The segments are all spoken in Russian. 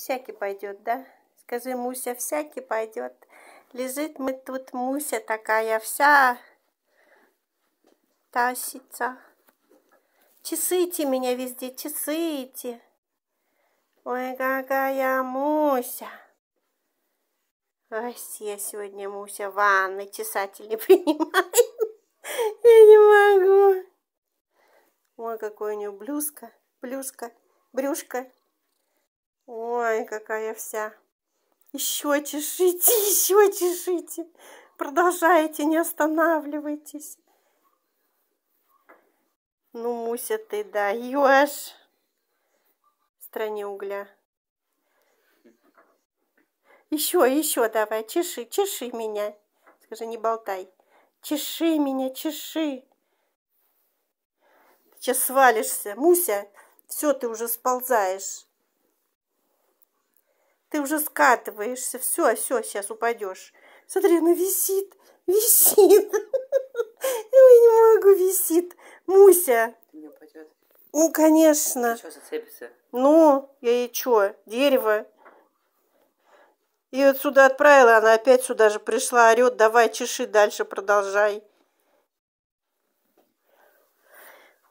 всякий пойдет, да? Скажи, Муся, всякий пойдет. Лежит мы тут, Муся такая вся тащится. Чесите меня везде, чесите. Ой, какая Муся. Ой, я сегодня Муся ванны чесатель не принимает. Я не могу. Ой, какой у нее блюзка, блюзка, брюшка. Ой, какая вся. Еще чешите, еще чешите. Продолжайте, не останавливайтесь. Ну, Муся, ты даешь в стране угля. Еще, еще давай, чеши, чеши меня. Скажи, не болтай. Чеши меня, чеши. Ты сейчас свалишься. Муся, все, ты уже сползаешь. Ты уже скатываешься. Все, все, сейчас упадешь. Смотри, она висит. Висит. Ой, не могу, висит. Муся. Ну, конечно. Ты что, зацепится? Ну, я ей что, дерево. И отсюда отправила, она опять сюда же пришла, орет, давай, чеши дальше, продолжай.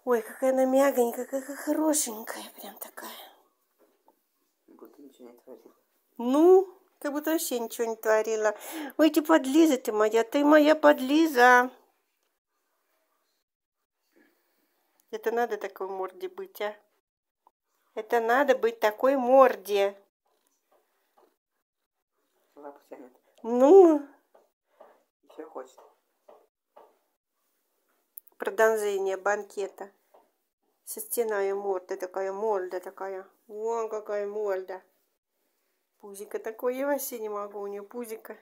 Ой, какая она мягонькая, какая хорошенькая прям такая ничего не творила. Ну, как будто вообще ничего не творила. Ой, ты подлиза ты моя, ты моя подлиза. Это надо такой морде быть, а? Это надо быть такой морде. Лапу тянет. Ну? Еще хочет. Продолжение банкета. Со стеной морда такая, морда такая. Вон какая морда. Пузика такое, я вообще не могу у нее пузика.